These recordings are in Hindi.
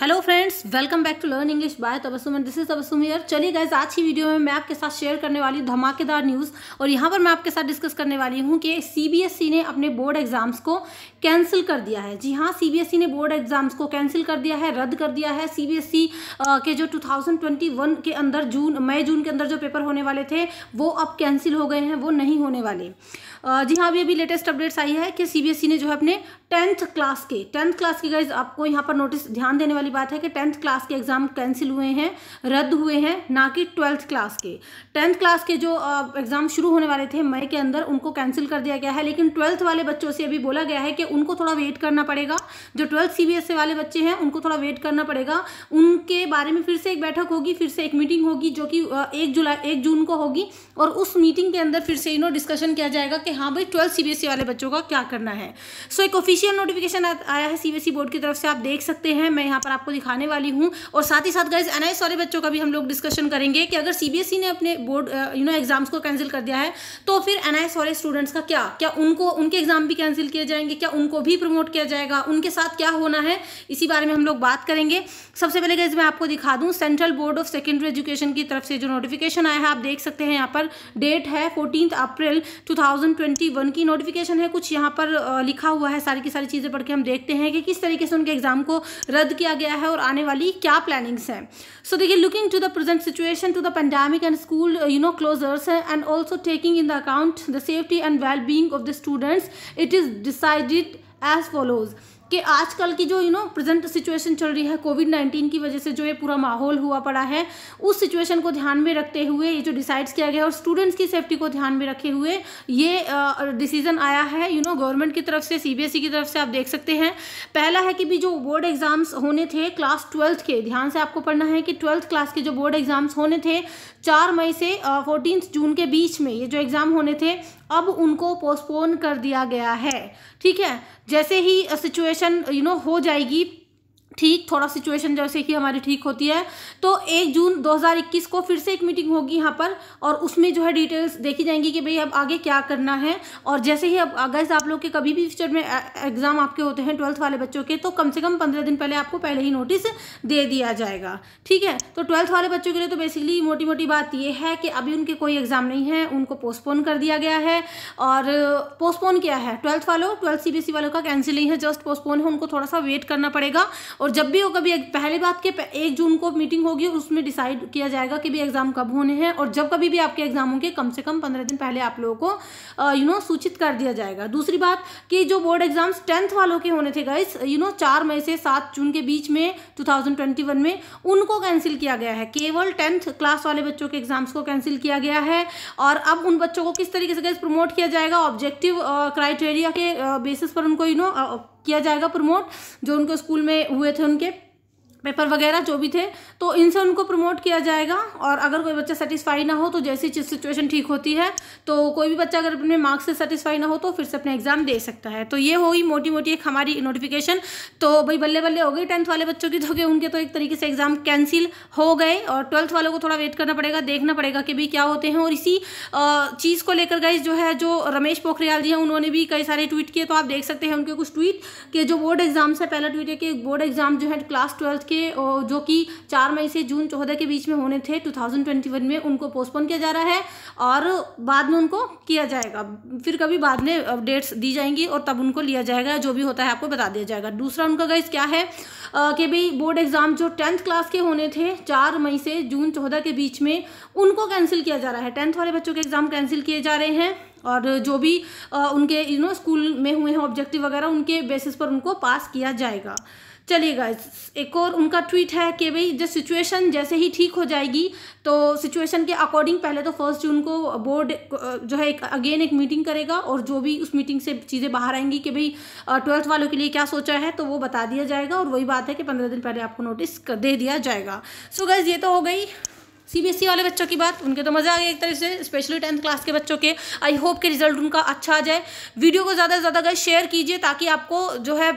hello friends welcome back to learn English by Tabassum and this is Tabassum here चलिए गाइज आज की वीडियो में मैं आपके साथ शेयर करने वाली हूँ धमाकेदार न्यूज़ और यहाँ पर मैं आपके साथ डिस्कस करने वाली हूँ कि सीबीएसई e ने अपने बोर्ड एग्जाम्स को कैंसिल कर दिया है जी हाँ सीबीएसई e ने बोर्ड एग्जाम्स को कैंसिल कर दिया है रद्द कर दिया है सीबीएसई e, के जो टू के अंदर जून मई जून के अंदर जो पेपर होने वाले थे वो अब कैंसिल हो गए हैं वो नहीं होने वाले जी हाँ अभी अभी लेटेस्ट अपडेट्स आई है कि सीबीएसई e ने जो है अपने टेंथ क्लास के टेंथ क्लास के गाइज आपको यहाँ पर नोटिस ध्यान देने वाली बात है कि टेंथ क्लास के एग्ज़ाम कैंसिल हुए हैं रद्द हुए हैं ना कि ट्वेल्थ क्लास के टेंथ क्लास के जो एग्ज़ाम शुरू होने वाले थे मई के अंदर उनको कैंसिल कर दिया गया है लेकिन ट्वेल्थ वाले बच्चों से अभी बोला गया है कि उनको थोड़ा वेट करना पड़ेगा जो ट्वेल्थ सी e वाले बच्चे हैं उनको थोड़ा वेट करना पड़ेगा उनके बारे में फिर से एक बैठक होगी फिर से एक मीटिंग होगी जो कि एक जुलाई एक जून को होगी और उस मीटिंग के अंदर फिर से यू नो डिस्कशन किया जाएगा कि हाँ भाई ट्वेल्थ सीबीएसई e वाले बच्चों का क्या करना है सो so, एक ऑफिशियल नोटिफिकेशन आया है सीबीएसई बोर्ड e की तरफ से आप देख सकते हैं मैं यहाँ पर आपको दिखाने वाली हूँ और साथ ही साथ गाइज एनआईएस वाले बच्चों का भी हम लोग डिस्कशन करेंगे कि अगर सीबीएसई e ने अपने बोर्ड यू नो एग्जाम्स को कैंसिल कर दिया है तो फिर एनआईएस वाले स्टूडेंट्स का क्या क्या उनको उनके एग्जाम भी कैंसिल किए जाएंगे क्या उनको भी प्रमोट किया जाएगा उनके साथ क्या होना है इसी बारे में हम लोग बात करेंगे सबसे पहले गाइज मैं आपको दिखा दूँ central board of secondary education की तरफ से जो नोटिफिकेशन आया है आप देख सकते हैं यहाँ पर डेट है फोर्टीन अप्रैल टू 2021 की नोटिफिकेशन है कुछ यहाँ पर लिखा हुआ है सारी की सारी चीज़ें पढ़ के हम देखते हैं कि किस तरीके से उनके एग्जाम को रद्द किया गया है और आने वाली क्या प्लानिंग्स हैं सो देखिए looking to the present situation to the pandemic and school you know closures है and also taking in the account the safety and well being of the students it is decided as follows कि आजकल की जो यू नो प्रेजेंट सिचुएशन चल रही है कोविड नाइन्टीन की वजह से जो ये पूरा माहौल हुआ पड़ा है उस सिचुएशन को ध्यान में रखते हुए ये जो डिसाइड्स किया गया और स्टूडेंट्स की सेफ्टी को ध्यान में रखे हुए ये डिसीजन आया है यू नो गवर्नमेंट की तरफ से सीबीएसई e की तरफ से आप देख सकते हैं पहला है कि भी जो बोर्ड एग्जाम्स होने थे क्लास ट्वेल्थ के ध्यान से आपको पढ़ना है कि ट्वेल्थ क्लास के जो बोर्ड एग्जाम्स होने थे चार मई से फोर्टीन जून के बीच में ये जो एग्ज़ाम होने थे अब उनको पोस्टपोन कर दिया गया है ठीक है जैसे ही सिचुएशन यू नो हो जाएगी ठीक थोड़ा सिचुएशन जैसे कि हमारी ठीक होती है तो एक जून 2021 को फिर से एक मीटिंग होगी यहाँ पर और उसमें जो है डिटेल्स देखी जाएंगी कि भाई अब आगे क्या करना है और जैसे ही अब अगस्त आप लोग के कभी भी फ्यूचर में एग्ज़ाम आपके होते हैं ट्वेल्थ वाले बच्चों के तो कम से कम पंद्रह दिन पहले आपको पहले ही नोटिस दे दिया जाएगा ठीक है तो ट्वेल्थ वाले बच्चों के लिए तो बेसिकली मोटी मोटी बात यह है कि अभी उनके कोई एग्ज़ाम नहीं है उनको पोस्टपोन कर दिया गया है और पोस्टपोन किया है ट्वेल्थ वालों ट्वेल्थ सी e वालों का कैंसिल नहीं है जस्ट पोस्टपोन है उनको थोड़ा सा वेट करना पड़ेगा और जब भी वो कभी पहली बात के एक जून को मीटिंग होगी उसमें डिसाइड किया जाएगा कि भी एग्ज़ाम कब होने हैं और जब कभी भी आपके एग्ज़ाम होंगे कम से कम पंद्रह दिन पहले आप लोगों को यू नो सूचित कर दिया जाएगा दूसरी बात कि जो बोर्ड एग्ज़ाम्स टेंथ वालों के होने थे गाइस यू नो चार मई से सात जून के बीच में टू में उनको कैंसिल किया गया है केवल टेंथ क्लास वाले बच्चों के एग्ज़ाम्स को कैंसिल किया गया है और अब उन बच्चों को किस तरीके से गाइस प्रमोट किया जाएगा ऑब्जेक्टिव क्राइटेरिया के बेसिस पर उनको यू नो किया जाएगा प्रमोट जो उनको स्कूल में हुए थे उनके पेपर वगैरह जो भी थे तो इनसे उनको प्रमोट किया जाएगा और अगर कोई बच्चा सेटिस्फाई ना हो तो जैसी चीज सिचुएशन ठीक होती है तो कोई भी बच्चा अगर अपने मार्क्स से सेटिस्फाई ना हो तो फिर से अपने एग्ज़ाम दे सकता है तो ये होगी मोटी मोटी एक हमारी नोटिफिकेशन तो भाई बल्ले बल्ले हो गई टेंथ वाले बच्चों की तो उनके तो एक तरीके से एग्ज़ाम कैंसिल हो गए और ट्वेल्थ वालों को थोड़ा वेट करना पड़ेगा देखना पड़ेगा कि भाई क्या होते हैं और इसी चीज़ को लेकर गाइज जो है जो रमेश पोखरियाल जी हैं उन्होंने भी कई सारे ट्वीट किए तो आप देख सकते हैं उनके कुछ ट्वीट के जो बोर्ड एग्ज़ाम से पहला ट्वीट है कि बोर्ड एग्ज़ाम जो है क्लास ट्वेल्थ के के जो कि चार मई से जून चौदह के बीच में होने थे 2021 में उनको पोस्टपोन किया जा रहा है और बाद में उनको किया जाएगा फिर कभी बाद में अपडेट्स दी जाएंगी और तब उनको लिया जाएगा जो भी होता है आपको बता दिया जाएगा दूसरा उनका गैस क्या है कि भाई बोर्ड एग्ज़ाम जो टेंथ क्लास के होने थे चार मई से जून चौदह के बीच में उनको कैंसिल किया जा रहा है टेंथ वाले बच्चों के एग्ज़ाम कैंसिल किए जा रहे हैं और जो भी उनके यू नो स्कूल में हुए हैं ऑब्जेक्टिव वगैरह उनके बेसिस पर उनको पास किया जाएगा चलिएगा एक और उनका ट्वीट है कि भाई जो सिचुएशन जैसे ही ठीक हो जाएगी तो सिचुएशन के अकॉर्डिंग पहले तो फर्स्ट जून को बोर्ड जो है एक अगेन एक मीटिंग करेगा और जो भी उस मीटिंग से चीज़ें बाहर आएंगी कि भाई ट्वेल्थ वालों के लिए क्या सोचा है तो वो बता दिया जाएगा और वही बात है कि पंद्रह दिन पहले आपको नोटिस दे दिया जाएगा सो so गैस ये तो हो गई सीबीएसई e वाले बच्चों की बात उनके तो मज़ा आ गया एक तरह से स्पेशली टेंथ क्लास के बच्चों के आई होप के रिजल्ट उनका अच्छा आ जाए वीडियो को ज़्यादा से ज़्यादा गए शेयर कीजिए ताकि आपको जो है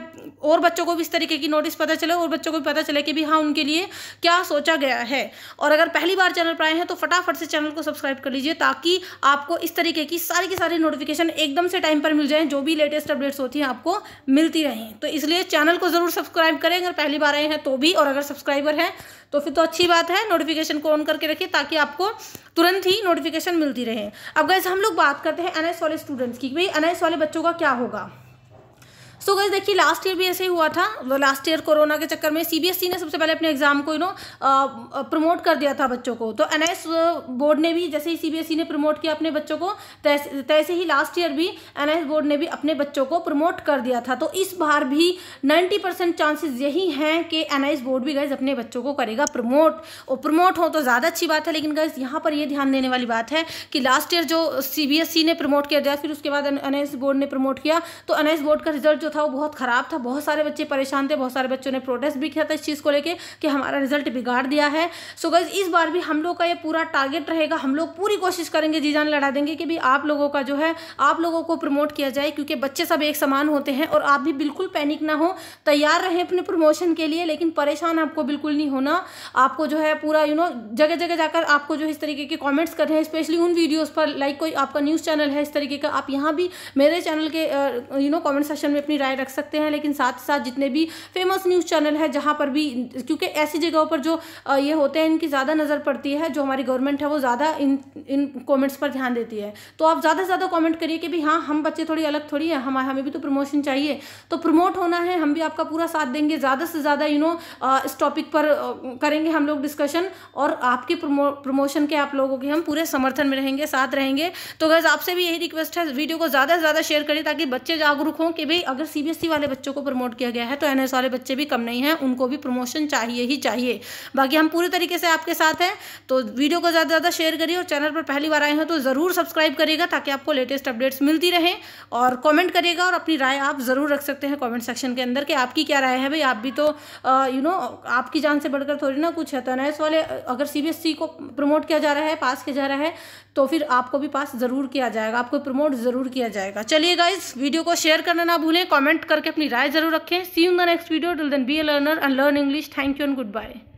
और बच्चों को भी इस तरीके की नोटिस पता चले और बच्चों को भी पता चले कि भी हाँ उनके लिए क्या सोचा गया है और अगर पहली बार चैनल पर आए हैं तो फटाफट से चैनल को सब्सक्राइब कर लीजिए ताकि आपको इस तरीके की सारी की सारी नोटिफिकेशन एकदम से टाइम पर मिल जाए जो भी लेटेस्ट अपडेट्स होती हैं आपको मिलती रहें तो इसलिए चैनल को ज़रूर सब्सक्राइब करें अगर पहली बार आए हैं तो भी और अगर सब्सक्राइबर हैं तो फिर तो अच्छी बात है नोटिफिकेशन को ऑन कर करके रखिए ताकि आपको तुरंत ही नोटिफिकेशन मिलती रहे अब गैस हम लोग बात करते हैं एन वाले स्टूडेंट्स की भाई एन वाले बच्चों का क्या होगा सो गई देखिए लास्ट ईयर भी ऐसे ही हुआ था लास्ट ईयर कोरोना के चक्कर में सीबीएसई e ने सबसे पहले अपने एग्जाम को यू नो प्रमोट कर दिया था बच्चों को तो एन बोर्ड ने भी जैसे ही सीबीएसई e ने प्रमोट किया अपने बच्चों को तैसे ही लास्ट ईयर भी एन बोर्ड ने भी अपने बच्चों को प्रमोट कर दिया था तो इस बार भी नाइन्टी चांसेस यही हैं कि एन बोर्ड भी गैस अपने बच्चों को करेगा प्रमोट और प्रमोट हो तो ज़्यादा अच्छी बात है लेकिन गैस यहाँ पर यह ध्यान देने वाली बात है कि लास्ट ईयर जो सी e ने प्रमोट किया गया फिर उसके बाद एन बोर्ड ने प्रमोट किया तो एन बोर्ड का रिजल्ट जो था वो बहुत ख़राब था बहुत सारे बच्चे परेशान थे बहुत सारे बच्चों ने प्रोटेस्ट भी किया था इस चीज़ को लेकर कि हमारा रिजल्ट बिगाड़ दिया है सो गज़ इस बार भी हम लोग का ये पूरा टारगेट रहेगा हम लोग पूरी कोशिश करेंगे जी जान लड़ा देंगे कि भाई आप लोगों का जो है आप लोगों को प्रमोट किया जाए क्योंकि बच्चे सब एक समान होते हैं और आप भी बिल्कुल पैनिक ना हो तैयार रहें अपने प्रमोशन के लिए लेकिन परेशान आपको बिल्कुल नहीं होना आपको जो है पूरा यू नो जगह जगह जाकर आपको जो इस तरीके के कॉमेंट्स कर रहे हैं स्पेशली उन वीडियोज पर लाइक कोई आपका न्यूज़ चैनल है इस तरीके का आप यहाँ भी मेरे चैनल के यू नो कॉमेंट सेक्शन में अपनी अपनी राय रख सकते हैं लेकिन साथ साथ जितने भी फेमस न्यूज़ चैनल है जहाँ पर भी क्योंकि ऐसी जगहों पर जो ये होते हैं इनकी ज़्यादा नज़र पड़ती है जो हमारी गवर्नमेंट है वो ज़्यादा इन इन कॉमेंट्स पर ध्यान देती है तो आप ज़्यादा से ज़्यादा कॉमेंट करिए कि भाई हाँ हम बच्चे थोड़ी अलग थोड़ी है हमारे हमें भी तो प्रमोशन चाहिए तो प्रमोट होना है हम भी आपका पूरा साथ देंगे ज़्यादा से ज़्यादा यू नो इस टॉपिक पर करेंगे हम लोग डिस्कशन और आपके प्रमोशन के आप लोगों के हम पूरे समर्थन में रहेंगे साथ रहेंगे तो गैस आपसे भी यही रिक्वेस्ट है वीडियो को ज़्यादा से ज़्यादा शेयर करें ताकि बच्चे जागरूक हों कि भाई अगर सीबीएसई e वाले बच्चों को प्रमोट किया गया है तो एनएस वाले बच्चे भी कम नहीं हैं उनको भी प्रमोशन चाहिए ही चाहिए बाकी हम पूरे तरीके से आपके साथ हैं तो वीडियो को ज़्यादा से ज़्यादा शेयर करिए और चैनल पर पहली बार आए हैं तो ज़रूर सब्सक्राइब करिएगा ताकि आपको लेटेस्ट अपडेट्स मिलती रहें और कॉमेंट करिएगा और अपनी राय आप ज़रूर रख सकते हैं कॉमेंट सेक्शन के अंदर कि आपकी क्या राय है भाई आप भी तो यू नो आपकी जान से बढ़कर थोड़ी ना कुछ है तो एनएस वाले अगर सी e को प्रमोट किया जा रहा है पास किया जा रहा है तो फिर आपको भी पास ज़रूर किया जाएगा आपको प्रमोट ज़रूर किया जाएगा चलिए गाइज वीडियो को शेयर करना ना भूलें कमेंट करके अपनी राय जरूर रखें see you the next video till then be a learner and learn English thank you and good bye